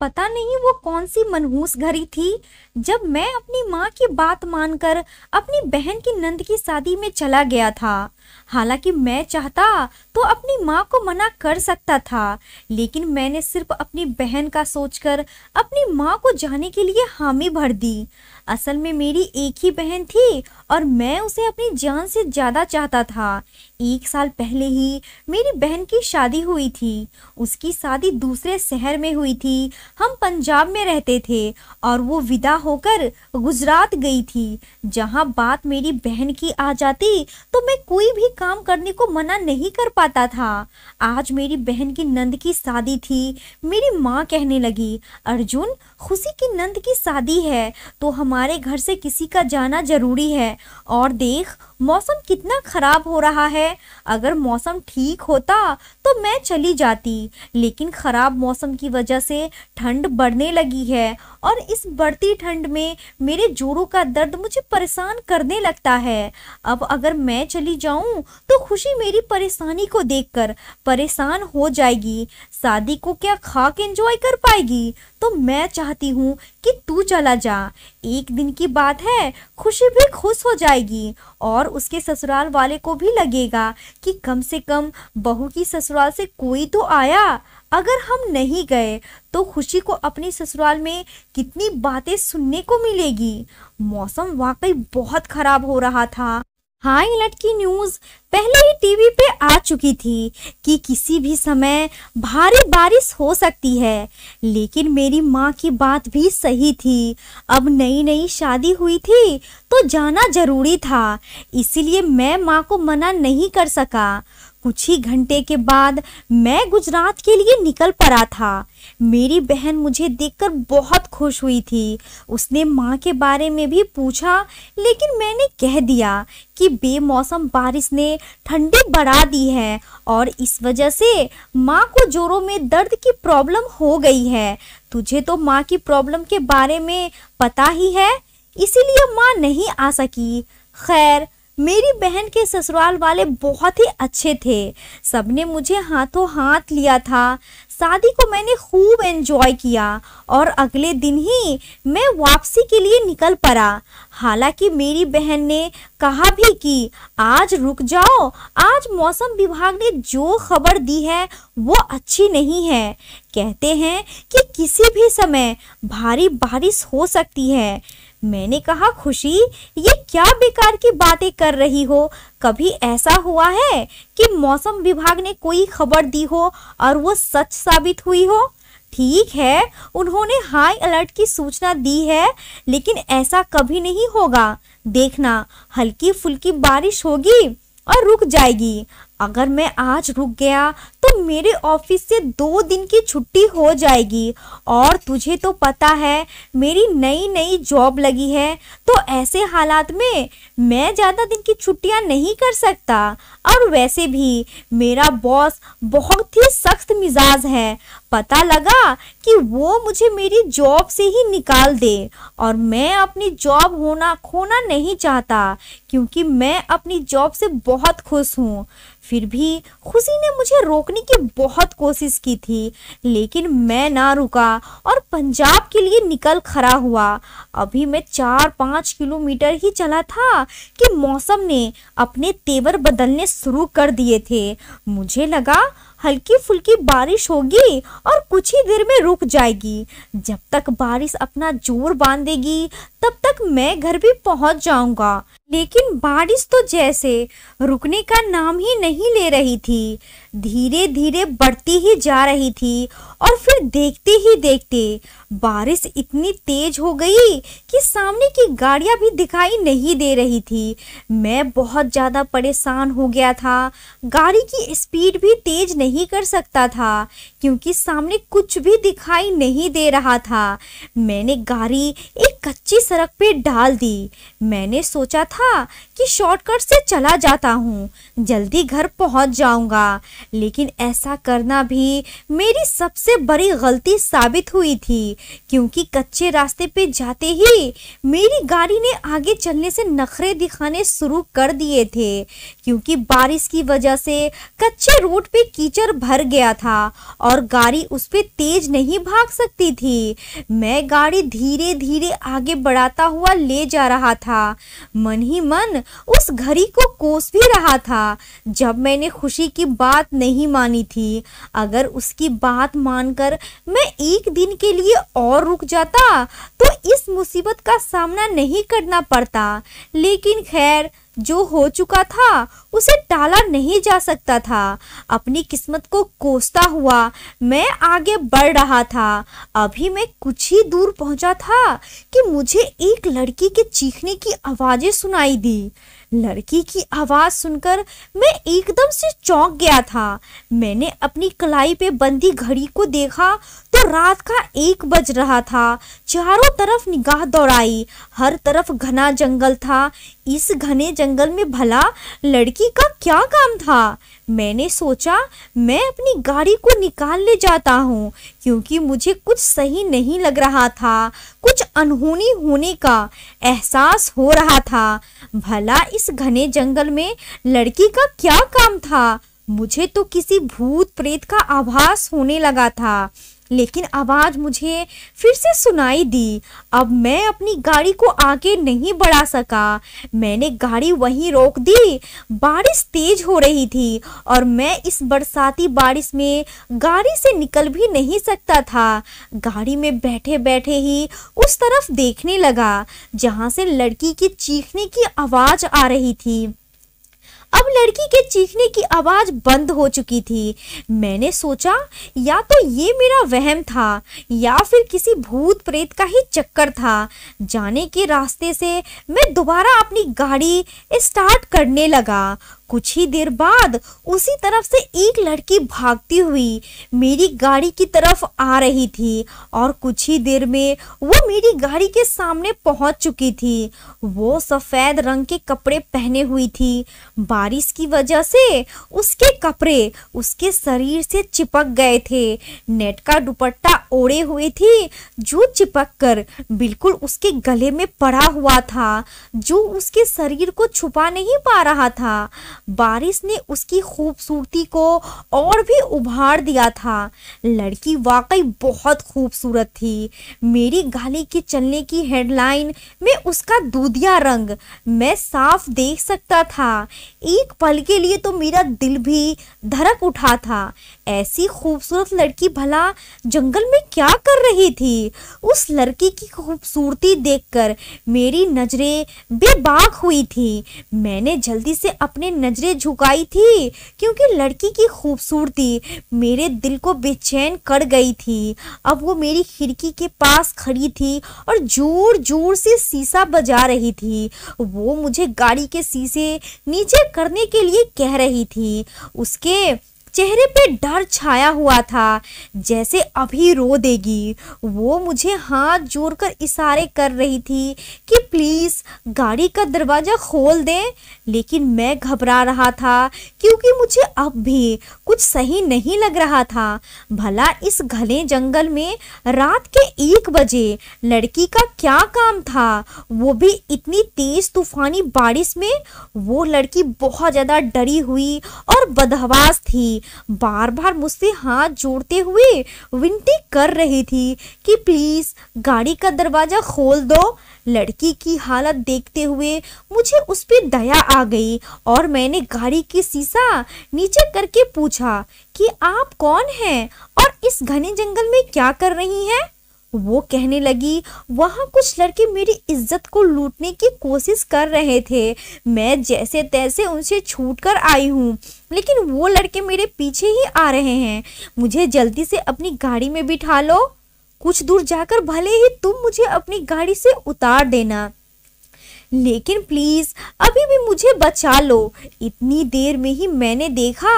पता नहीं वो कौन सी मनहूस घड़ी थी जब मैं अपनी माँ की बात मानकर अपनी बहन की नंद की शादी में चला गया था हालांकि मैं चाहता तो अपनी माँ को मना कर सकता था लेकिन मैंने सिर्फ अपनी बहन का सोचकर अपनी माँ को जाने के लिए हामी भर दी असल में मेरी एक ही बहन थी और मैं उसे अपनी जान से ज़्यादा चाहता था एक साल पहले ही मेरी बहन की शादी हुई थी उसकी शादी दूसरे शहर में हुई थी हम पंजाब में रहते थे और वो विदा होकर गुजरात गई थी जहाँ बात मेरी बहन की आ जाती तो मैं कोई भी काम करने को मना नहीं कर पाता था आज मेरी बहन की नंद की शादी थी मेरी माँ कहने लगी अर्जुन खुशी की नंद की शादी है तो हमारे घर से किसी का जाना जरूरी है और देख मौसम कितना खराब हो रहा है अगर मौसम ठीक होता तो मैं चली जाती लेकिन खराब मौसम की वजह से ठंड बढ़ने लगी है और इस बढ़ती ठंड में मेरे जोड़ों का दर्द मुझे परेशान करने लगता है अब अगर मैं चली जाऊं खुशी मेरी परेशानी को देखकर परेशान हो जाएगी शादी को क्या खाक एंजॉय कर पाएगी तो मैं चाहती हूँ कि तू चला जा एक दिन की बात है खुशी भी खुश हो जाएगी और उसके ससुराल वाले को भी लगेगा कि कम से कम बहू की ससुराल से कोई तो आया अगर हम नहीं गए तो खुशी को अपने ससुराल में कितनी बातें सुनने को मिलेगी मौसम वाकई बहुत खराब हो रहा था हाई अलर्ट की न्यूज पहले ही टीवी पे आ चुकी थी कि किसी भी समय भारी बारिश हो सकती है लेकिन मेरी माँ की बात भी सही थी अब नई नई शादी हुई थी तो जाना जरूरी था इसीलिए मैं माँ को मना नहीं कर सका कुछ ही घंटे के बाद मैं गुजरात के लिए निकल पड़ा था मेरी बहन मुझे देखकर बहुत खुश हुई थी उसने माँ के बारे में भी पूछा लेकिन मैंने कह दिया कि बेमौसम बारिश ने ठंडी बढ़ा दी है और इस वजह से माँ को जोरों में दर्द की प्रॉब्लम हो गई है तुझे तो माँ की प्रॉब्लम के बारे में पता ही है इसीलिए माँ नहीं आ सकी खैर मेरी बहन के ससुराल वाले बहुत ही अच्छे थे सबने मुझे हाथों हाथ लिया था शादी को मैंने खूब एंजॉय किया और अगले दिन ही मैं वापसी के लिए निकल पड़ा हालांकि मेरी बहन ने कहा भी कि आज रुक जाओ आज मौसम विभाग ने जो खबर दी है वो अच्छी नहीं है कहते हैं कि किसी भी समय भारी बारिश हो सकती है मैंने कहा खुशी ये क्या बेकार की बातें कर रही हो कभी ऐसा हुआ है कि मौसम विभाग ने कोई खबर दी हो और वो सच साबित हुई हो ठीक है उन्होंने हाई अलर्ट की सूचना दी है लेकिन ऐसा कभी नहीं होगा देखना हल्की फुल्की बारिश होगी और रुक जाएगी अगर मैं आज रुक गया तो मेरे ऑफिस से दो दिन की छुट्टी हो जाएगी और तुझे तो पता है मेरी नई नई जॉब लगी है तो ऐसे हालात में मैं ज़्यादा दिन की छुट्टियां नहीं कर सकता और वैसे भी मेरा बॉस बहुत ही सख्त मिजाज है पता लगा कि वो मुझे मेरी जॉब से ही निकाल दे और मैं अपनी जॉब होना खोना नहीं चाहता क्योंकि मैं अपनी जॉब से बहुत खुश हूँ फिर भी खुशी ने मुझे रोकने की बहुत कोशिश की थी लेकिन मैं ना रुका और पंजाब के लिए निकल खड़ा हुआ अभी मैं चार पाँच किलोमीटर ही चला था कि मौसम ने अपने तेवर बदलने शुरू कर दिए थे मुझे लगा हल्की फुल्की बारिश होगी और कुछ ही देर में रुक जाएगी जब तक बारिश अपना जोर बांधेगी तब तक मैं घर भी पहुंच जाऊंगा लेकिन बारिश तो जैसे रुकने का नाम ही नहीं ले रही थी धीरे धीरे बढ़ती ही जा रही थी और फिर देखते ही देखते बारिश इतनी तेज हो गई कि सामने की गाड़ियाँ भी दिखाई नहीं दे रही थी मैं बहुत ज़्यादा परेशान हो गया था गाड़ी की स्पीड भी तेज नहीं कर सकता था क्योंकि सामने कुछ भी दिखाई नहीं दे रहा था मैंने गाड़ी एक कच्ची सड़क पे डाल दी मैंने सोचा था कि शॉर्टकट से चला जाता हूँ जल्दी घर पहुँच जाऊँगा लेकिन ऐसा करना भी मेरी सबसे बड़ी गलती साबित हुई थी क्योंकि कच्चे रास्ते पे जाते ही मेरी गाड़ी ने आगे चलने से नखरे दिखाने शुरू कर दिए थे क्योंकि बारिश की वजह से कच्चे रोड पे कीचड़ भर गया था और गाड़ी उस पर तेज नहीं भाग सकती थी मैं गाड़ी धीरे धीरे आगे बढ़ाता हुआ ले जा रहा था मन ही मन उस घड़ी को कोस भी रहा था जब मैंने खुशी की बात नहीं मानी थी अगर उसकी बात मानकर मैं एक दिन के लिए और रुक जाता तो इस मुसीबत का सामना नहीं करना पड़ता लेकिन खैर जो हो चुका था उसे टाला नहीं जा सकता था अपनी किस्मत को कोसता हुआ मैं आगे बढ़ रहा था अभी मैं कुछ ही दूर पहुंचा था कि मुझे एक लड़की के चीखने की आवाज़ें सुनाई दी लड़की की आवाज़ सुनकर मैं एकदम से चौंक गया था मैंने अपनी कलाई पे बंधी घड़ी को देखा तो रात का एक बज रहा था चारों तरफ निगाह दौड़ाई हर तरफ घना जंगल था इस घने जंगल में भला लड़की का क्या काम था मैंने सोचा मैं अपनी गाड़ी को निकाल ले जाता हूँ क्योंकि मुझे कुछ सही नहीं लग रहा था कुछ अनहोनी होने का एहसास हो रहा था भला इस घने जंगल में लड़की का क्या काम था मुझे तो किसी भूत प्रेत का आभास होने लगा था लेकिन आवाज़ मुझे फिर से सुनाई दी अब मैं अपनी गाड़ी को आगे नहीं बढ़ा सका मैंने गाड़ी वहीं रोक दी बारिश तेज हो रही थी और मैं इस बरसाती बारिश में गाड़ी से निकल भी नहीं सकता था गाड़ी में बैठे बैठे ही उस तरफ देखने लगा जहाँ से लड़की की चीखने की आवाज़ आ रही थी अब लड़की के चीखने की आवाज़ बंद हो चुकी थी मैंने सोचा या तो ये मेरा वहम था या फिर किसी भूत प्रेत का ही चक्कर था जाने के रास्ते से मैं दोबारा अपनी गाड़ी स्टार्ट करने लगा कुछ ही देर बाद उसी तरफ से एक लड़की भागती हुई मेरी गाड़ी की तरफ आ रही थी और कुछ ही देर में वो मेरी गाड़ी के सामने पहुंच चुकी थी वो सफ़ेद रंग के कपड़े पहने हुई थी बारिश की वजह से उसके कपड़े उसके शरीर से चिपक गए थे नेट का दुपट्टा ओढ़े हुए थी जो चिपक कर बिल्कुल उसके गले में पड़ा हुआ था जो उसके शरीर को छुपा नहीं पा रहा था बारिश ने उसकी खूबसूरती को और भी उभार दिया था लड़की वाकई बहुत खूबसूरत थी मेरी गाली के चलने की हेडलाइन में उसका दूधिया रंग मैं साफ देख सकता था एक पल के लिए तो मेरा दिल भी धड़क उठा था ऐसी खूबसूरत लड़की भला जंगल में क्या कर रही थी उस लड़की की खूबसूरती देखकर मेरी नज़रें बेबाक हुई थी मैंने जल्दी से अपने नजर नज़रें झुकाई थी क्योंकि लड़की की खूबसूरती मेरे दिल को बेचैन कर गई थी अब वो मेरी खिड़की के पास खड़ी थी और जोर जोर से शीशा बजा रही थी वो मुझे गाड़ी के शीशे नीचे करने के लिए कह रही थी उसके चेहरे पे डर छाया हुआ था जैसे अभी रो देगी वो मुझे हाथ जोड़कर इशारे कर रही थी कि प्लीज़ गाड़ी का दरवाज़ा खोल दें लेकिन मैं घबरा रहा था क्योंकि मुझे अब भी कुछ सही नहीं लग रहा था भला इस घने जंगल में रात के एक बजे लड़की का क्या काम था वो भी इतनी तेज तूफानी बारिश में वो लड़की बहुत ज़्यादा डरी हुई और बदहवास थी बार बार मुझसे हाथ जोड़ते हुए विनती कर रही थी कि प्लीज़ गाड़ी का दरवाज़ा खोल दो लड़की की हालत देखते हुए मुझे उस पर दया आ गई और मैंने गाड़ी की शीशा नीचे करके पूछा कि आप कौन हैं और इस घने जंगल में क्या कर रही हैं वो कहने लगी वहाँ कुछ लड़के मेरी इज्जत को लूटने की कोशिश कर रहे थे मैं जैसे तैसे उनसे छूट कर आई हूँ लेकिन वो लड़के मेरे पीछे ही आ रहे हैं मुझे जल्दी से अपनी गाड़ी में बिठा लो कुछ दूर जाकर भले ही तुम मुझे अपनी गाड़ी से उतार देना लेकिन प्लीज अभी भी मुझे बचा लो इतनी देर में ही मैंने देखा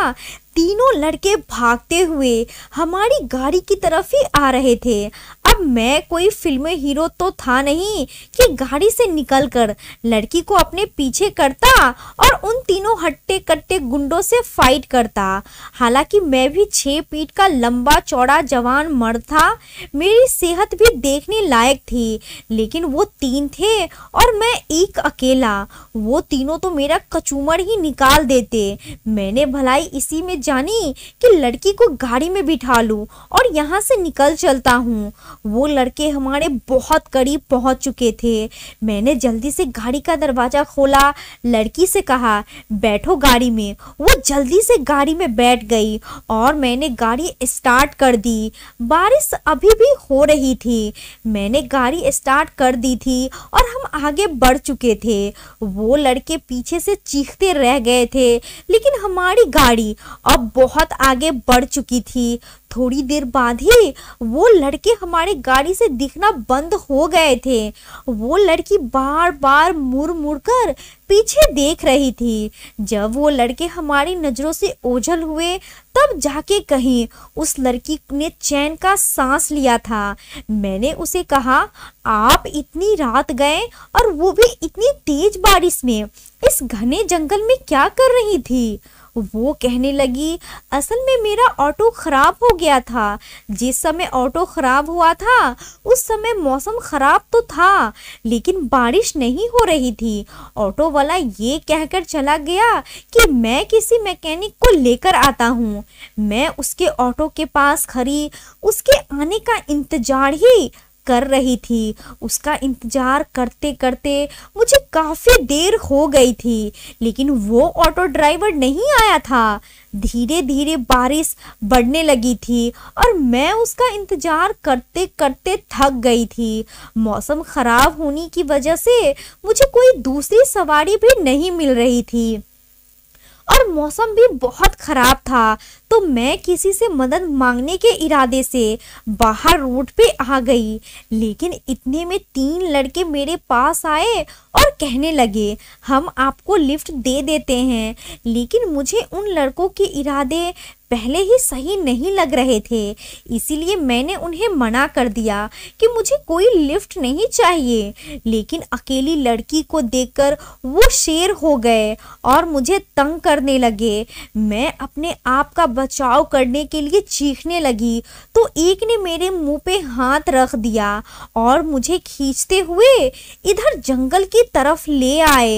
तीनों लड़के भागते हुए हमारी गाड़ी की तरफ ही आ रहे थे अब मैं कोई फिल्म हीरो तो था नहीं कि गाड़ी से निकलकर लड़की को अपने पीछे करता और उन तीनों हट्टे कट्टे गुंडों से फाइट करता हालांकि मैं भी छः पीट का लंबा चौड़ा जवान मर्द था मेरी सेहत भी देखने लायक थी लेकिन वो तीन थे और मैं एक अकेला वो तीनों तो मेरा कचूमर ही निकाल देते मैंने भलाई इसी में जानी कि लड़की को गाड़ी में बिठा लूँ और यहाँ से निकल चलता हूँ वो लड़के हमारे बहुत करीब पहुँच चुके थे मैंने जल्दी से गाड़ी का दरवाज़ा खोला लड़की से कहा बैठो गाड़ी में वो जल्दी से गाड़ी में बैठ गई और मैंने गाड़ी स्टार्ट कर दी बारिश अभी भी हो रही थी मैंने गाड़ी स्टार्ट कर दी थी और हम आगे बढ़ चुके थे वो लड़के पीछे से चीखते रह गए थे लेकिन हमारी गाड़ी अब बहुत आगे बढ़ चुकी थी थोड़ी देर बाद ही वो लड़के हमारे गाड़ी से दिखना बंद हो गए थे वो लड़की बार बार मुड़ मुड़ कर पीछे देख रही थी जब वो लड़के हमारी नज़रों से ओझल हुए तब जाके कहीं उस लड़की ने चैन का सांस लिया था मैंने उसे कहा आप इतनी रात गए और वो भी इतनी तेज बारिश में इस घने जंगल में क्या कर रही थी वो कहने लगी असल में मेरा ऑटो ख़राब हो गया था जिस समय ऑटो ख़राब हुआ था उस समय मौसम ख़राब तो था लेकिन बारिश नहीं हो रही थी ऑटो वाला ये कहकर चला गया कि मैं किसी मैकेनिक को लेकर आता हूँ मैं उसके ऑटो के पास खड़ी उसके आने का इंतजार ही कर रही थी उसका इंतज़ार करते करते मुझे काफ़ी देर हो गई थी लेकिन वो ऑटो ड्राइवर नहीं आया था धीरे धीरे बारिश बढ़ने लगी थी और मैं उसका इंतज़ार करते करते थक गई थी मौसम ख़राब होने की वजह से मुझे कोई दूसरी सवारी भी नहीं मिल रही थी और मौसम भी बहुत ख़राब था तो मैं किसी से मदद मांगने के इरादे से बाहर रोड पे आ गई लेकिन इतने में तीन लड़के मेरे पास आए और कहने लगे हम आपको लिफ्ट दे देते हैं लेकिन मुझे उन लड़कों के इरादे पहले ही सही नहीं लग रहे थे इसीलिए मैंने उन्हें मना कर दिया कि मुझे कोई लिफ्ट नहीं चाहिए लेकिन अकेली लड़की को देखकर वो शेर हो गए और मुझे तंग करने लगे मैं अपने आप का बचाव करने के लिए चीखने लगी तो एक ने मेरे मुंह पे हाथ रख दिया और मुझे खींचते हुए इधर जंगल की तरफ ले आए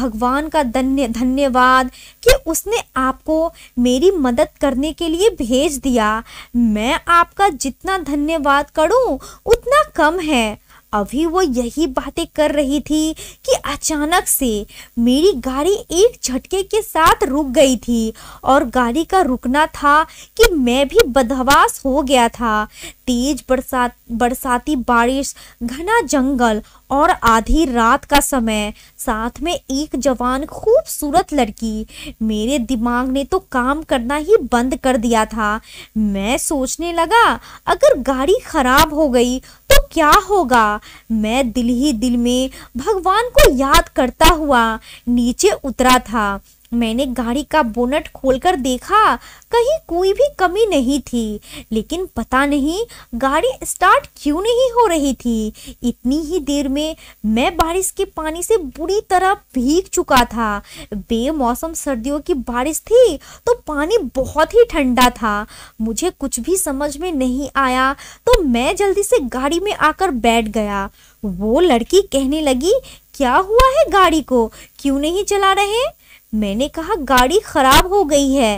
भगवान का धन्य धन्यवाद कि उसने आपको मेरी मदद करने के लिए भेज दिया मैं आपका जितना धन्यवाद करूं उतना कम है अभी वो यही बातें कर रही थी कि अचानक से मेरी गाड़ी एक झटके के साथ रुक गई थी और गाड़ी का रुकना था कि मैं भी बदहवास हो गया था तेज बरसात बरसाती बारिश घना जंगल और आधी रात का समय साथ में एक जवान खूबसूरत लड़की मेरे दिमाग ने तो काम करना ही बंद कर दिया था मैं सोचने लगा अगर गाड़ी खराब हो गई क्या होगा मैं दिल ही दिल में भगवान को याद करता हुआ नीचे उतरा था मैंने गाड़ी का बोनट खोलकर देखा कहीं कोई भी कमी नहीं थी लेकिन पता नहीं गाड़ी स्टार्ट क्यों नहीं हो रही थी इतनी ही देर में मैं बारिश के पानी से बुरी तरह भीग चुका था बेमौसम सर्दियों की बारिश थी तो पानी बहुत ही ठंडा था मुझे कुछ भी समझ में नहीं आया तो मैं जल्दी से गाड़ी में आकर बैठ गया वो लड़की कहने लगी क्या हुआ है गाड़ी को क्यों नहीं चला रहे मैंने कहा गाड़ी खराब हो गई है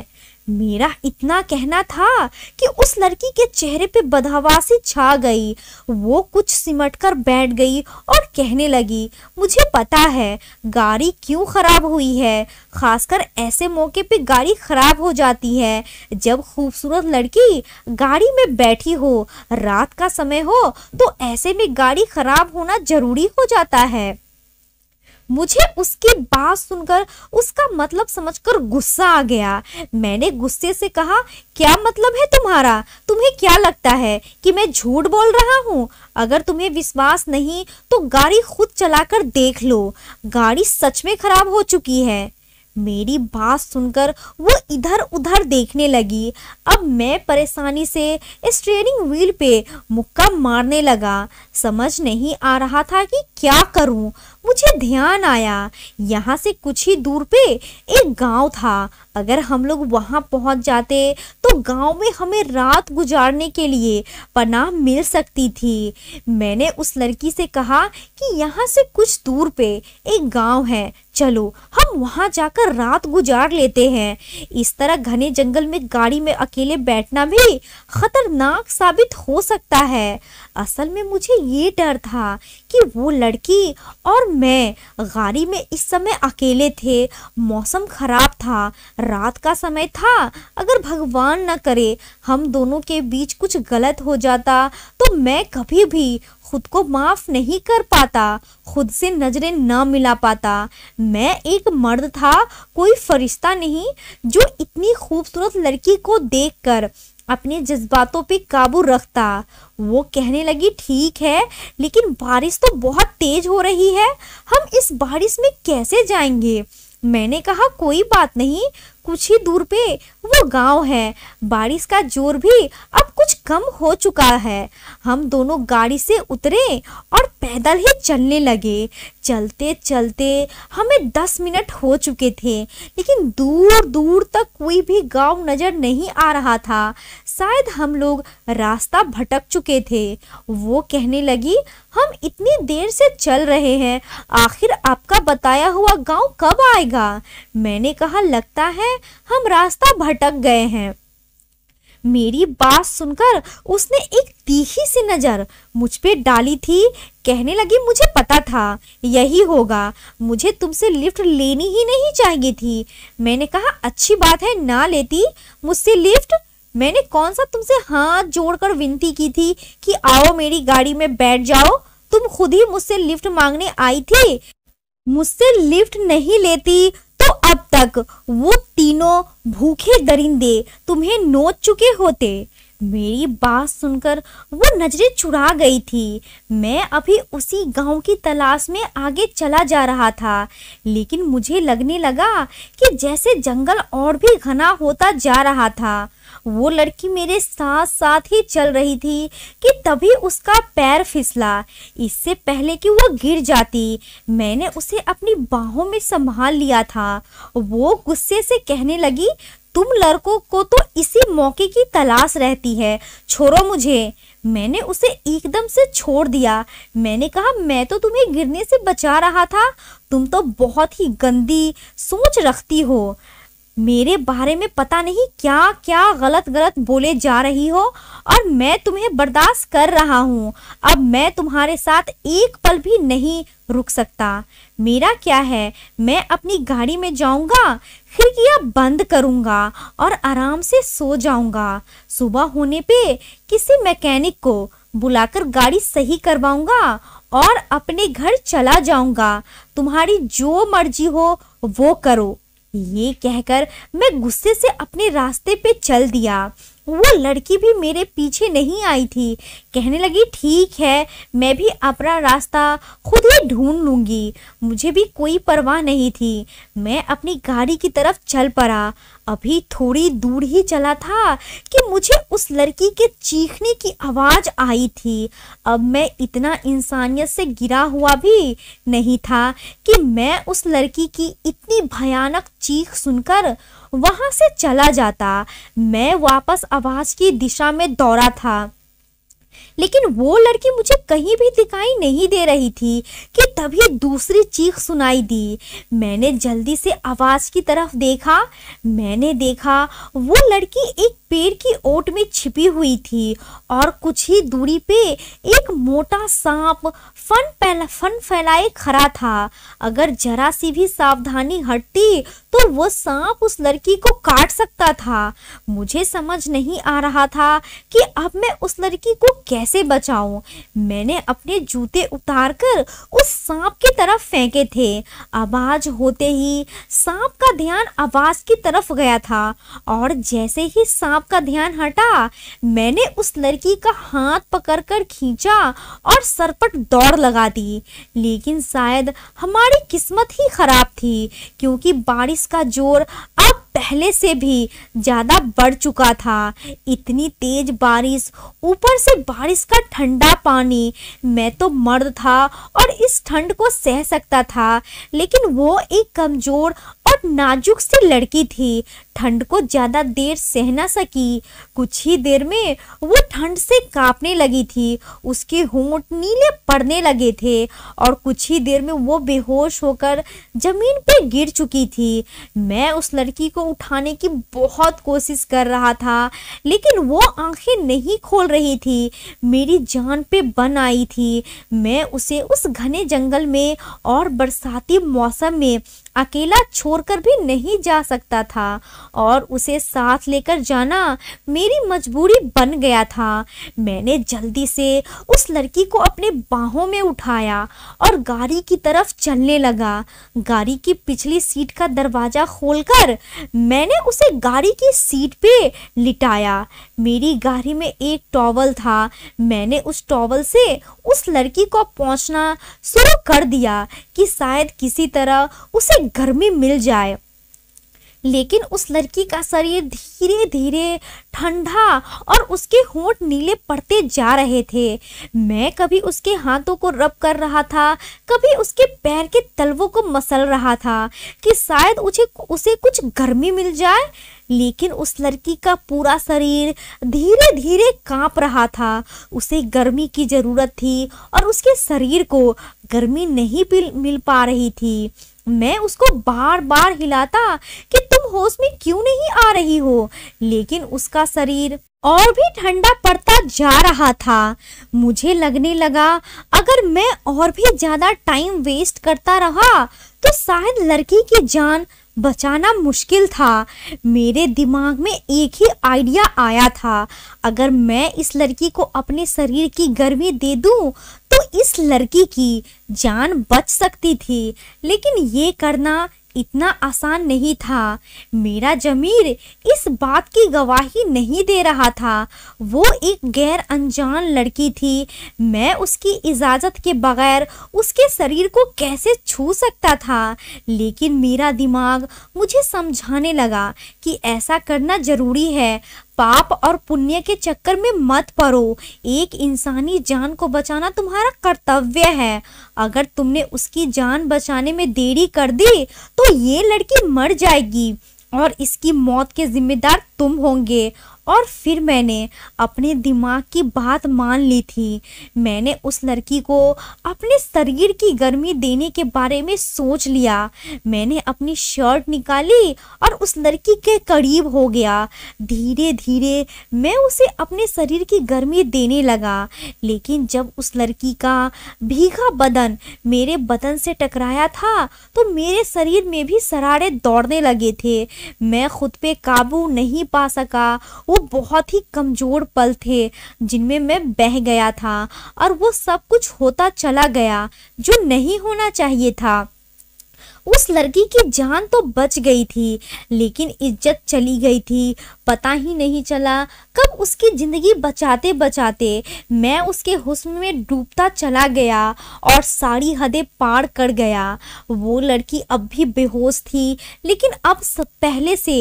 मेरा इतना कहना था कि उस लड़की के चेहरे पे बदहवासी छा गई वो कुछ सिमट कर बैठ गई और कहने लगी मुझे पता है गाड़ी क्यों खराब हुई है खासकर ऐसे मौके पे गाड़ी खराब हो जाती है जब खूबसूरत लड़की गाड़ी में बैठी हो रात का समय हो तो ऐसे में गाड़ी खराब होना जरूरी हो जाता है मुझे उसकी बात सुनकर उसका मतलब समझकर गुस्सा आ गया मैंने गुस्से से कहा क्या मतलब है तुम्हारा तुम्हें क्या लगता है कि मैं झूठ बोल रहा हूँ अगर तुम्हें विश्वास नहीं तो गाड़ी खुद चलाकर देख लो गाड़ी सच में खराब हो चुकी है मेरी बात सुनकर वो इधर उधर देखने लगी अब मैं परेशानी से स्टीयरिंग व्हील पे मुक्का मारने लगा समझ नहीं आ रहा था कि क्या करूं मुझे ध्यान आया यहाँ से कुछ ही दूर पे एक गांव था अगर हम लोग वहाँ पहुँच जाते तो गांव में हमें रात गुजारने के लिए पनाह मिल सकती थी मैंने उस लड़की से कहा कि यहाँ से कुछ दूर पे एक गांव है चलो हम वहाँ जाकर रात गुजार लेते हैं इस तरह घने जंगल में गाड़ी में अकेले बैठना भी खतरनाक साबित हो सकता है असल में मुझे ये डर था कि वो लड़की और मैं गाड़ी में इस समय अकेले थे मौसम खराब था रात का समय था अगर भगवान न करे हम दोनों के बीच कुछ गलत हो जाता तो मैं कभी भी खुद को माफ नहीं कर पाता खुद से नजरें न मिला पाता मैं एक मर्द था कोई फरिश्ता नहीं जो इतनी खूबसूरत लड़की को देखकर अपने जज्बातों पे काबू रखता वो कहने लगी ठीक है लेकिन बारिश तो बहुत तेज हो रही है हम इस बारिश में कैसे जाएंगे मैंने कहा कोई बात नहीं कुछ ही दूर पे वो गांव है बारिश का जोर भी अब कुछ कम हो चुका है हम दोनों गाड़ी से उतरे और पैदल ही चलने लगे चलते चलते हमें दस मिनट हो चुके थे लेकिन दूर दूर तक कोई भी गांव नज़र नहीं आ रहा था शायद हम लोग रास्ता भटक चुके थे वो कहने लगी हम इतनी देर से चल रहे हैं आखिर आपका बताया हुआ गांव कब आएगा मैंने कहा लगता है हम रास्ता भटक भटक गए हैं मेरी बात सुनकर उसने एक तीखी सी नज़र मुझ पे डाली थी कहने लगी मुझे पता था यही होगा मुझे तुमसे लिफ्ट लेनी ही नहीं चाहिए थी मैंने कहा अच्छी बात है ना लेती मुझसे लिफ्ट मैंने कौन सा तुमसे हाथ जोड़कर विनती की थी कि आओ मेरी गाड़ी में बैठ जाओ तुम खुद ही मुझसे लिफ्ट मांगने आई थी मुझसे लिफ्ट नहीं लेती तो अब तक वो तीनों भूखे दरिंदे तुम्हें नोच चुके होते मेरी बात सुनकर वो नजरें चुरा गई थी मैं अभी उसी गांव की तलाश में आगे चला जा रहा था लेकिन मुझे लगने लगा कि जैसे जंगल और भी घना होता जा रहा था वो लड़की मेरे साथ साथ ही चल रही थी कि तभी उसका पैर फिसला इससे पहले कि वो गिर जाती मैंने उसे अपनी बाहों में संभाल लिया था वो गुस्से से कहने लगी तुम लड़कों को तो इसी मौके की तलाश रहती है छोड़ो मुझे मैंने उसे एकदम से छोड़ दिया मैंने कहा मैं तो तुम्हें गिरने से बचा रहा था तुम तो बहुत ही गंदी सोच रखती हो मेरे बारे में पता नहीं क्या क्या गलत गलत बोले जा रही हो और मैं तुम्हें बर्दाश्त कर रहा हूँ अब मैं तुम्हारे साथ एक पल भी नहीं रुक सकता मेरा क्या है मैं अपनी गाड़ी में जाऊंगा खिड़कियाँ बंद करूंगा और आराम से सो जाऊंगा सुबह होने पे किसी मैकेनिक को बुलाकर गाड़ी सही करवाऊंगा और अपने घर चला जाऊंगा तुम्हारी जो मर्जी हो वो करो ये कहकर मैं गुस्से से अपने रास्ते पे चल दिया वो लड़की भी मेरे पीछे नहीं आई थी कहने लगी ठीक है मैं भी अपना रास्ता खुद ही ढूंढ लूँगी मुझे भी कोई परवाह नहीं थी मैं अपनी गाड़ी की तरफ चल पड़ा अभी थोड़ी दूर ही चला था कि मुझे उस लड़की के चीखने की आवाज़ आई थी अब मैं इतना इंसानियत से गिरा हुआ भी नहीं था कि मैं उस लड़की की इतनी भयानक चीख सुनकर वहां से चला जाता मैं वापस आवाज़ की दिशा में दौड़ा था लेकिन वो लड़की मुझे कहीं भी दिखाई नहीं दे रही थी कि तभी दूसरी चीख सुनाई दी मैंने जल्दी से आवाज़ की तरफ देखा मैंने देखा वो लड़की एक पेड़ की ओट में छिपी हुई थी और कुछ ही दूरी पे एक मोटा सांप फन पहला फन फैलाए खड़ा था अगर जरा सी भी सावधानी हटती तो वो सांप उस लड़की को काट सकता था मुझे समझ नहीं आ रहा था कि अब मैं उस लड़की को कैसे बचाऊं मैंने अपने जूते उतारकर उस सांप की तरफ फेंके थे आवाज होते ही सांप का ध्यान आवाज की तरफ गया था और जैसे ही सांप का ध्यान हटा मैंने उस लड़की का हाथ पकड़कर खींचा और सरपट दौड़ लगा दी लेकिन शायद हमारी किस्मत ही खराब थी क्योंकि बारिश का जोर अब पहले से भी ज़्यादा बढ़ चुका था इतनी तेज बारिश ऊपर से बारिश का ठंडा पानी मैं तो मर्द था और इस ठंड को सह सकता था लेकिन वो एक कमज़ोर बहुत नाजुक सी लड़की थी ठंड को ज़्यादा देर सह ना सकी कुछ ही देर में वो ठंड से कांपने लगी थी उसके होंठ नीले पड़ने लगे थे और कुछ ही देर में वो बेहोश होकर ज़मीन पे गिर चुकी थी मैं उस लड़की को उठाने की बहुत कोशिश कर रहा था लेकिन वो आंखें नहीं खोल रही थी मेरी जान पे बन आई थी मैं उसे उस घने जंगल में और बरसाती मौसम में अकेला छोड़कर भी नहीं जा सकता था और उसे साथ लेकर जाना मेरी मजबूरी बन गया था मैंने जल्दी से उस लड़की को अपने बाहों में उठाया और गाड़ी की तरफ चलने लगा गाड़ी की पिछली सीट का दरवाज़ा खोलकर मैंने उसे गाड़ी की सीट पे लिटाया मेरी गाड़ी में एक टॉवल था मैंने उस टॉवल से उस लड़की को पहुंचना शुरू कर दिया कि शायद किसी तरह उसे घर में मिल जाए लेकिन उस लड़की का शरीर धीरे धीरे ठंडा और उसके होंठ नीले पड़ते जा रहे थे मैं कभी उसके हाथों को रब कर रहा था कभी उसके पैर के तलवों को मसल रहा था कि शायद उसे उसे कुछ गर्मी मिल जाए लेकिन उस लड़की का पूरा शरीर धीरे धीरे कांप रहा था उसे गर्मी की ज़रूरत थी और उसके शरीर को गर्मी नहीं मिल पा रही थी मैं उसको बार बार हिलाता कि तुम होश में क्यों नहीं आ रही हो लेकिन उसका शरीर और भी ठंडा पड़ता जा रहा था मुझे लगने लगा अगर मैं और भी ज्यादा टाइम वेस्ट करता रहा तो शायद लड़की की जान बचाना मुश्किल था मेरे दिमाग में एक ही आइडिया आया था अगर मैं इस लड़की को अपने शरीर की गर्मी दे दूं तो इस लड़की की जान बच सकती थी लेकिन ये करना इतना आसान नहीं था मेरा जमीर इस बात की गवाही नहीं दे रहा था वो एक गैर अनजान लड़की थी मैं उसकी इजाज़त के बगैर उसके शरीर को कैसे छू सकता था लेकिन मेरा दिमाग मुझे समझाने लगा कि ऐसा करना ज़रूरी है पाप और पुण्य के चक्कर में मत पड़ो एक इंसानी जान को बचाना तुम्हारा कर्तव्य है अगर तुमने उसकी जान बचाने में देरी कर दी तो ये लड़की मर जाएगी और इसकी मौत के जिम्मेदार तुम होंगे और फिर मैंने अपने दिमाग की बात मान ली थी मैंने उस लड़की को अपने शरीर की गर्मी देने के बारे में सोच लिया मैंने अपनी शर्ट निकाली और उस लड़की के करीब हो गया धीरे धीरे मैं उसे अपने शरीर की गर्मी देने लगा लेकिन जब उस लड़की का भीगा बदन मेरे बदन से टकराया था तो मेरे शरीर में भी सरारे दौड़ने लगे थे मैं खुद पे काबू नहीं पा सका वो बहुत ही कमज़ोर पल थे जिनमें मैं बह गया था और वो सब कुछ होता चला गया जो नहीं होना चाहिए था उस लड़की की जान तो बच गई थी लेकिन इज्जत चली गई थी पता ही नहीं चला कब उसकी ज़िंदगी बचाते बचाते मैं उसके हुस्न में डूबता चला गया और सारी हदें पार कर गया वो लड़की अब भी बेहोश थी लेकिन अब सब पहले से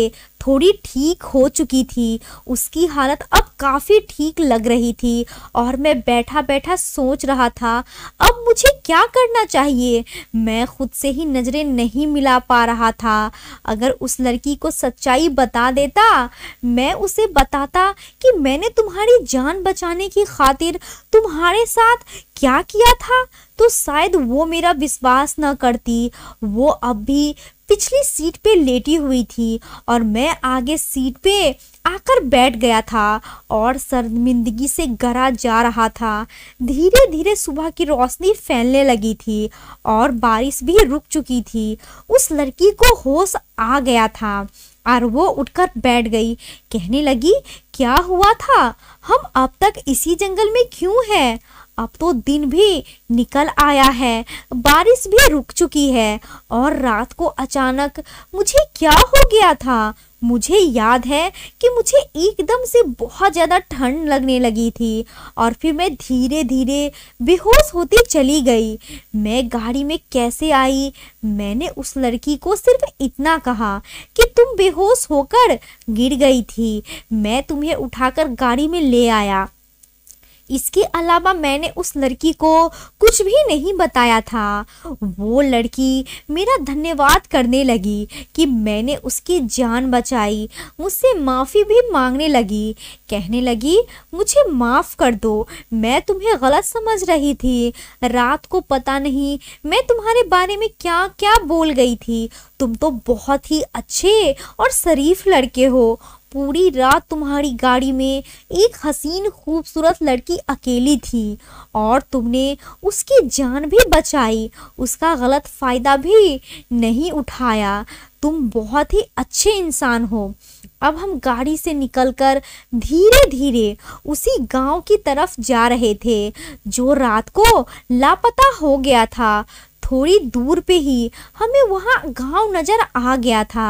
थोड़ी ठीक हो चुकी थी उसकी हालत अब काफ़ी ठीक लग रही थी और मैं बैठा बैठा सोच रहा था अब मुझे क्या करना चाहिए मैं खुद से ही नज़रें नहीं मिला पा रहा था अगर उस लड़की को सच्चाई बता देता मैं उसे बताता कि मैंने तुम्हारी जान बचाने की खातिर तुम्हारे साथ क्या किया था तो शायद वो मेरा विश्वास न करती वो अब भी पिछली सीट पे लेटी हुई थी और मैं आगे सीट पे आकर बैठ गया था और शर्मिंदगी से गरा जा रहा था धीरे धीरे सुबह की रोशनी फैलने लगी थी और बारिश भी रुक चुकी थी उस लड़की को होश आ गया था और वो उठकर बैठ गई कहने लगी क्या हुआ था हम अब तक इसी जंगल में क्यों हैं अब तो दिन भी निकल आया है बारिश भी रुक चुकी है और रात को अचानक मुझे क्या हो गया था मुझे याद है कि मुझे एकदम से बहुत ज़्यादा ठंड लगने लगी थी और फिर मैं धीरे धीरे बेहोश होती चली गई मैं गाड़ी में कैसे आई मैंने उस लड़की को सिर्फ इतना कहा कि तुम बेहोश होकर गिर गई थी मैं तुम्हें उठाकर गाड़ी में ले आया इसके अलावा मैंने उस लड़की को कुछ भी नहीं बताया था वो लड़की मेरा धन्यवाद करने लगी कि मैंने उसकी जान बचाई मुझसे माफ़ी भी मांगने लगी कहने लगी मुझे माफ़ कर दो मैं तुम्हें गलत समझ रही थी रात को पता नहीं मैं तुम्हारे बारे में क्या क्या बोल गई थी तुम तो बहुत ही अच्छे और शरीफ लड़के हो पूरी रात तुम्हारी गाड़ी में एक हसीन खूबसूरत लड़की अकेली थी और तुमने उसकी जान भी बचाई उसका गलत फ़ायदा भी नहीं उठाया तुम बहुत ही अच्छे इंसान हो अब हम गाड़ी से निकलकर धीरे धीरे उसी गांव की तरफ जा रहे थे जो रात को लापता हो गया था थोड़ी दूर पे ही हमें वहाँ गांव नज़र आ गया था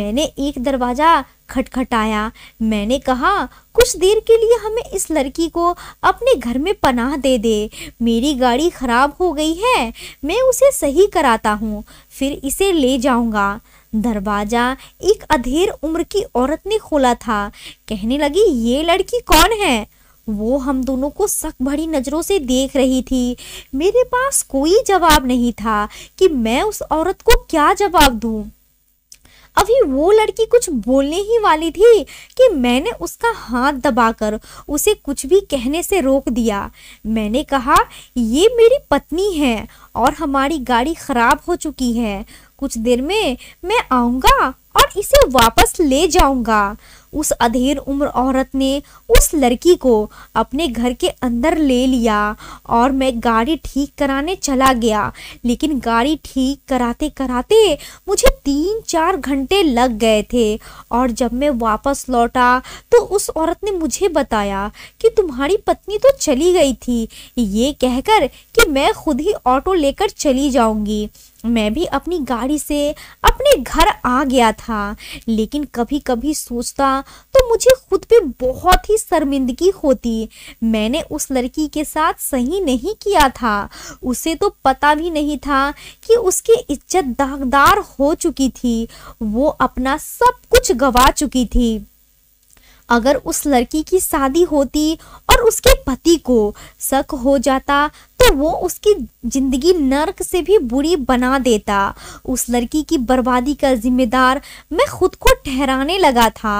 मैंने एक दरवाज़ा खटखटाया मैंने कहा कुछ देर के लिए हमें इस लड़की को अपने घर में पनाह दे दे मेरी गाड़ी ख़राब हो गई है मैं उसे सही कराता हूँ फिर इसे ले जाऊँगा दरवाज़ा एक अधेर उम्र की औरत ने खोला था कहने लगी ये लड़की कौन है वो हम दोनों को सक भरी नज़रों से देख रही थी मेरे पास कोई जवाब नहीं था कि मैं उस औरत को क्या जवाब दूँ अभी वो लड़की कुछ बोलने ही वाली थी कि मैंने उसका हाथ दबाकर उसे कुछ भी कहने से रोक दिया मैंने कहा ये मेरी पत्नी है और हमारी गाड़ी ख़राब हो चुकी है कुछ देर में मैं आऊँगा और इसे वापस ले जाऊंगा उस अधेर उम्र औरत ने उस लड़की को अपने घर के अंदर ले लिया और मैं गाड़ी ठीक कराने चला गया लेकिन गाड़ी ठीक कराते कराते मुझे तीन चार घंटे लग गए थे और जब मैं वापस लौटा तो उस औरत ने मुझे बताया कि तुम्हारी पत्नी तो चली गई थी ये कहकर कि मैं खुद ही ऑटो लेकर चली जाऊंगी मैं भी अपनी गाड़ी से अपने घर आ गया था लेकिन कभी कभी सोचता तो मुझे खुद पे बहुत ही शर्मिंदगी होती मैंने उस लड़की के साथ सही नहीं किया था उसे तो पता भी नहीं था कि उसकी इज्जत दागदार हो चुकी थी वो अपना सब कुछ गवा चुकी थी अगर उस लड़की की शादी होती और उसके पति को शक हो जाता तो वो उसकी ज़िंदगी नरक से भी बुरी बना देता उस लड़की की बर्बादी का जिम्मेदार मैं खुद को ठहराने लगा था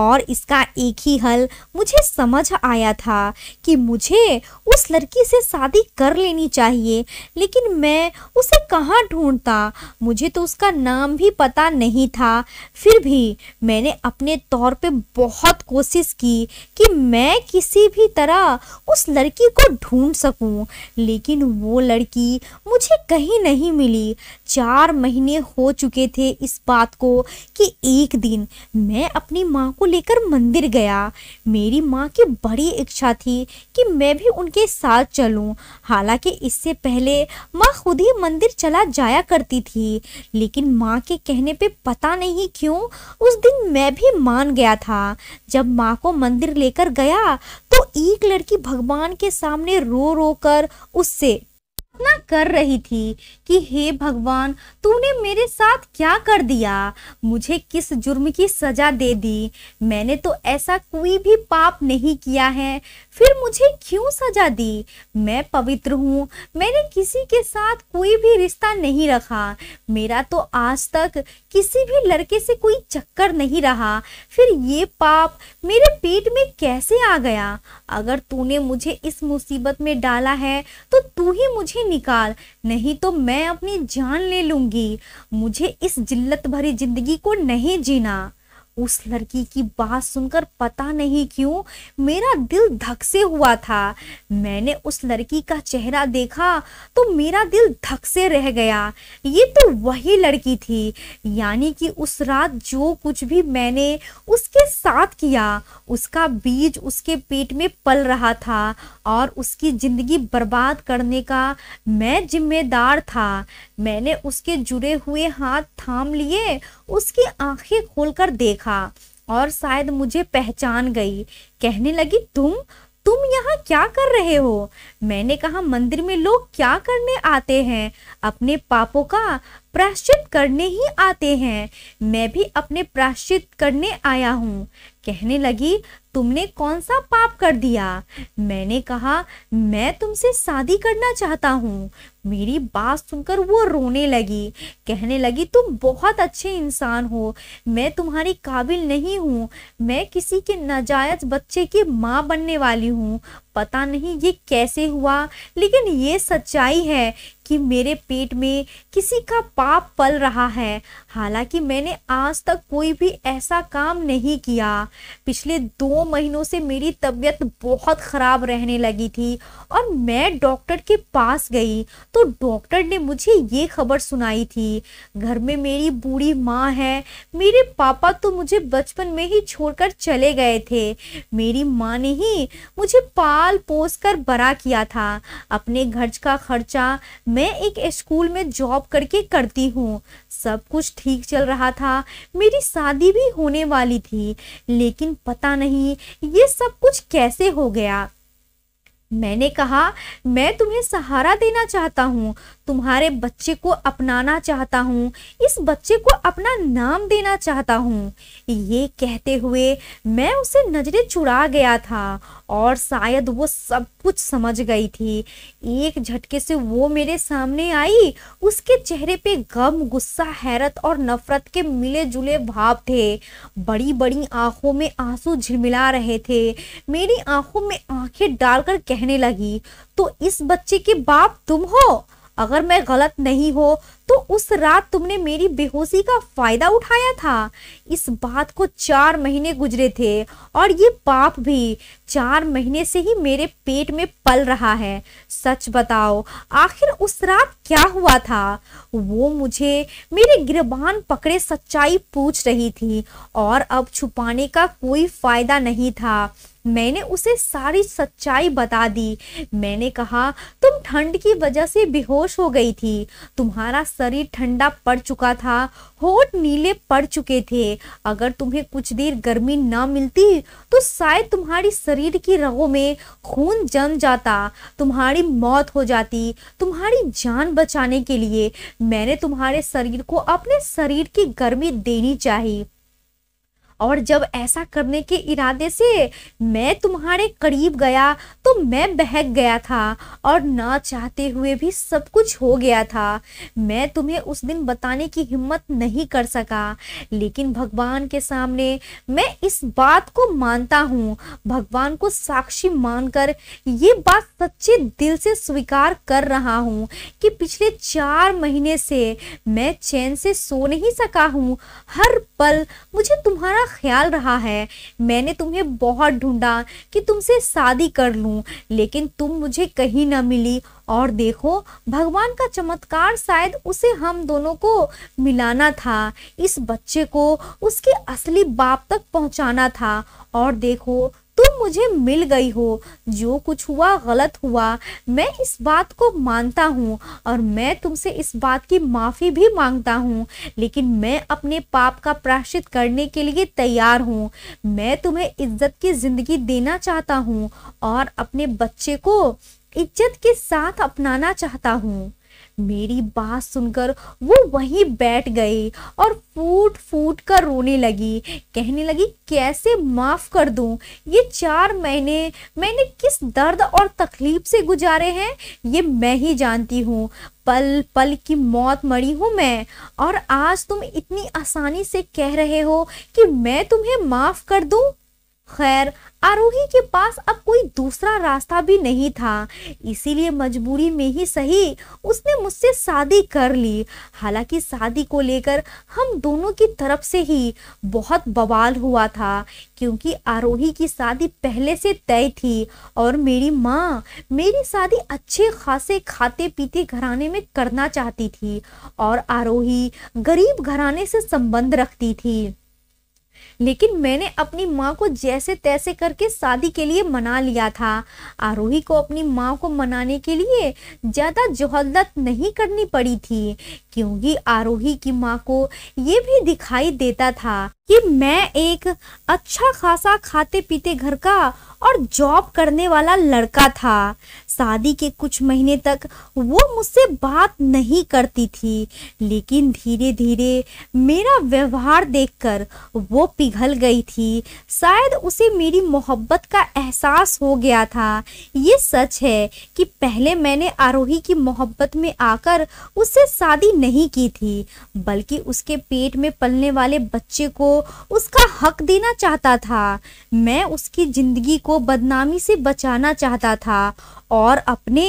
और इसका एक ही हल मुझे समझ आया था कि मुझे उस लड़की से शादी कर लेनी चाहिए लेकिन मैं उसे कहाँ ढूंढता मुझे तो उसका नाम भी पता नहीं था फिर भी मैंने अपने तौर पे बहुत कोशिश की कि मैं किसी भी तरह उस लड़की को ढूंढ सकूं लेकिन वो लड़की मुझे कहीं नहीं मिली चार महीने हो चुके थे इस बात को कि एक दिन मैं अपनी माँ को लेकर मंदिर गया मेरी माँ की बड़ी इच्छा थी कि मैं भी उनके साथ चलूँ हालांकि इससे पहले माँ खुद ही मंदिर चला जाया करती थी लेकिन माँ के कहने पे पता नहीं क्यों उस दिन मैं भी मान गया था जब माँ को मंदिर लेकर गया तो एक लड़की भगवान के सामने रो रो कर उससे प्रार्थना कर रही थी कि हे भगवान तूने मेरे साथ क्या कर दिया मुझे किस जुर्म की सजा दे दी मैंने तो ऐसा कोई भी पाप नहीं किया है फिर मुझे क्यों सजा दी मैं पवित्र हूँ मैंने किसी के साथ कोई भी रिश्ता नहीं रखा मेरा तो आज तक किसी भी लड़के से कोई चक्कर नहीं रहा फिर ये पाप मेरे पेट में कैसे आ गया अगर तूने मुझे इस मुसीबत में डाला है तो तू ही मुझे निकाल नहीं तो मैं अपनी जान ले लूँगी मुझे इस जिल्लत भरी ज़िंदगी को नहीं जीना उस लड़की की बात सुनकर पता नहीं क्यों मेरा दिल धक से हुआ था मैंने उस लड़की का चेहरा देखा तो मेरा दिल धक से रह गया ये तो वही लड़की थी यानी कि उस रात जो कुछ भी मैंने उसके साथ किया उसका बीज उसके पेट में पल रहा था और उसकी ज़िंदगी बर्बाद करने का मैं जिम्मेदार था मैंने उसके जुड़े हुए हाथ थाम लिए उसकी आंखें खोलकर देखा देखा और शायद मुझे पहचान गई कहने लगी तुम तुम यहाँ क्या कर रहे हो मैंने कहा मंदिर में लोग क्या करने आते हैं अपने पापों का प्राश्चित करने ही आते हैं मैं भी अपने प्राश्चित करने आया हूँ कहने लगी तुमने कौन सा पाप कर दिया मैंने कहा मैं तुमसे शादी करना चाहता हूँ मेरी बात सुनकर वो रोने लगी कहने लगी तुम बहुत अच्छे इंसान हो मैं तुम्हारी काबिल नहीं हूँ मैं किसी के नाजायज बच्चे की माँ बनने वाली हूँ पता नहीं ये कैसे हुआ लेकिन ये सच्चाई है कि मेरे पेट में किसी का पाप पल रहा है हालांकि मैंने आज तक कोई भी ऐसा काम नहीं किया पिछले दो महीनों से मेरी तबीयत बहुत ख़राब रहने लगी थी और मैं डॉक्टर के पास गई तो डॉक्टर ने मुझे ये खबर सुनाई थी घर में मेरी बूढ़ी माँ है मेरे पापा तो मुझे बचपन में ही छोड़कर चले गए थे मेरी माँ ने ही मुझे पाल पोस कर बड़ा किया था अपने घर का खर्चा मैं एक स्कूल में जॉब करके करती हूँ सब कुछ ठीक चल रहा था मेरी शादी भी होने वाली थी लेकिन पता नहीं ये सब कुछ कैसे हो गया मैंने कहा मैं तुम्हें सहारा देना चाहता हूँ तुम्हारे बच्चे को अपनाना चाहता हूँ इस बच्चे को अपना नाम देना चाहता हूँ ये कहते हुए मैं उसे नजरें चुरा गया था और शायद वो सब कुछ समझ गई थी एक झटके से वो मेरे सामने आई उसके चेहरे पे गम गुस्सा हैरत और नफरत के मिले जुले भाव थे बड़ी बड़ी आंखों में आंसू झिलमिला रहे थे मेरी आंखों में आंखें डालकर कह कहने लगी तो इस बच्चे के बाप तुम हो अगर मैं गलत नहीं हो तो उस रात तुमने मेरी बेहोशी का फायदा उठाया था इस बात को चार महीने गुजरे थे और ये पाप भी चार महीने से ही मेरे पेट में पल रहा है सच बताओ आखिर उस रात क्या हुआ था वो मुझे मेरे गिरबान पकड़े सच्चाई पूछ रही थी और अब छुपाने का कोई फायदा नहीं था मैंने उसे सारी सच्चाई बता दी मैंने कहा तुम ठंड की वजह से बेहोश हो गई थी तुम्हारा शरीर ठंडा पड़ चुका था होठ नीले पड़ चुके थे अगर तुम्हें कुछ देर गर्मी ना मिलती तो शायद तुम्हारी शरीर की रगों में खून जम जाता तुम्हारी मौत हो जाती तुम्हारी जान बचाने के लिए मैंने तुम्हारे शरीर को अपने शरीर की गर्मी देनी चाहिए और जब ऐसा करने के इरादे से मैं तुम्हारे करीब गया तो मैं बहक गया था और ना चाहते हुए भी सब कुछ हो गया था मैं तुम्हें उस दिन बताने की हिम्मत नहीं कर सका लेकिन भगवान के सामने मैं इस बात को मानता हूँ भगवान को साक्षी मानकर ये बात सच्चे दिल से स्वीकार कर रहा हूँ कि पिछले चार महीने से मैं चैन से सो नहीं सका हूँ हर पल मुझे तुम्हारा मेरा ख्याल रहा है मैंने तुम्हें बहुत ढूंढा कि तुमसे शादी कर लूं लेकिन तुम मुझे कहीं ना मिली और देखो भगवान का चमत्कार शायद उसे हम दोनों को मिलाना था इस बच्चे को उसके असली बाप तक पहुंचाना था और देखो तुम मुझे मिल गई हो जो कुछ हुआ गलत हुआ मैं इस बात को मानता हूँ और मैं तुमसे इस बात की माफ़ी भी मांगता हूँ लेकिन मैं अपने पाप का प्राश्चित करने के लिए तैयार हूँ मैं तुम्हें इज्जत की ज़िंदगी देना चाहता हूँ और अपने बच्चे को इज्जत के साथ अपनाना चाहता हूँ मेरी बात सुनकर वो वहीं बैठ गई और फूट फूट कर रोने लगी कहने लगी कैसे माफ़ कर दूं ये चार महीने मैंने किस दर्द और तकलीफ से गुजारे हैं ये मैं ही जानती हूँ पल पल की मौत मरी हूँ मैं और आज तुम इतनी आसानी से कह रहे हो कि मैं तुम्हें माफ़ कर दूं खैर आरोही के पास अब कोई दूसरा रास्ता भी नहीं था इसीलिए मजबूरी में ही सही उसने मुझसे शादी कर ली हालांकि शादी को लेकर हम दोनों की तरफ से ही बहुत बवाल हुआ था क्योंकि आरोही की शादी पहले से तय थी और मेरी माँ मेरी शादी अच्छे खासे खाते पीते घराने में करना चाहती थी और आरोही गरीब घराने से संबंध रखती थी लेकिन मैंने अपनी माँ को जैसे तैसे करके शादी के लिए मना लिया था आरोही को अपनी माँ को मनाने के लिए ज़्यादा जहदत नहीं करनी पड़ी थी क्योंकि आरोही की माँ को ये भी दिखाई देता था कि मैं एक अच्छा खासा खाते पीते घर का और जॉब करने वाला लड़का था शादी के कुछ महीने तक वो मुझसे बात नहीं करती थी लेकिन धीरे धीरे मेरा व्यवहार देखकर वो पिघल गई थी शायद उसे मेरी मोहब्बत का एहसास हो गया था ये सच है कि पहले मैंने आरोही की मोहब्बत में आकर उससे शादी नहीं की थी बल्कि उसके पेट में पलने वाले बच्चे को उसका हक देना चाहता था मैं उसकी ज़िंदगी को बदनामी से बचाना चाहता था और अपने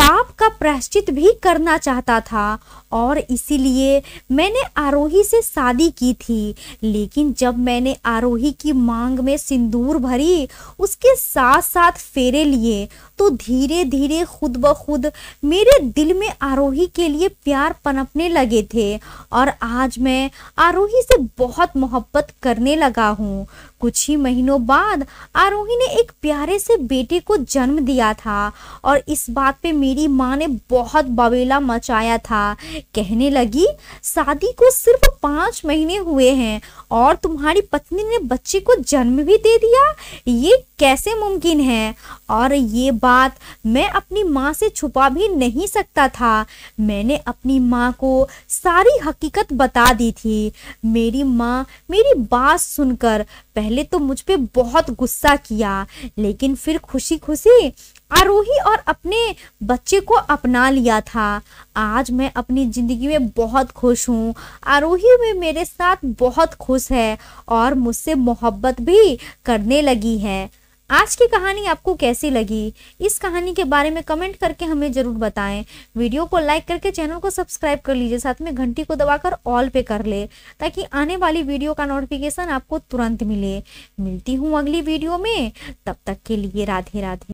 पाप का प्रायश्चित भी करना चाहता था और इसीलिए मैंने आरोही से शादी की थी लेकिन जब मैंने आरोही की मांग में सिंदूर भरी उसके साथ साथ फेरे लिए तो धीरे धीरे खुद ब खुद मेरे दिल में आरोही के लिए प्यार पनपने लगे थे और आज मैं आरोही से बहुत मोहब्बत करने लगा हूँ कुछ ही महीनों बाद आरोही ने एक प्यारे से बेटे को जन्म दिया था और इस बात पे मेरी माँ ने बहुत बवेला मचाया था कहने लगी शादी को सिर्फ पाँच महीने हुए हैं और तुम्हारी पत्नी ने बच्चे को जन्म भी दे दिया ये कैसे मुमकिन है और ये बात मैं अपनी माँ से छुपा भी नहीं सकता था मैंने अपनी माँ को सारी हकीकत बता दी थी मेरी माँ मेरी बात सुनकर पहले तो मुझ पर बहुत गुस्सा किया लेकिन फिर खुशी खुशी आरोही और अपने बच्चे को अपना लिया था आज मैं अपनी ज़िंदगी में बहुत खुश हूँ आरोही भी मेरे साथ बहुत खुश है और मुझसे मोहब्बत भी करने लगी है आज की कहानी आपको कैसी लगी इस कहानी के बारे में कमेंट करके हमें ज़रूर बताएं वीडियो को लाइक करके चैनल को सब्सक्राइब कर लीजिए साथ में घंटी को दबाकर ऑल पे कर ले ताकि आने वाली वीडियो का नोटिफिकेशन आपको तुरंत मिले मिलती हूँ अगली वीडियो में तब तक के लिए राधे राधे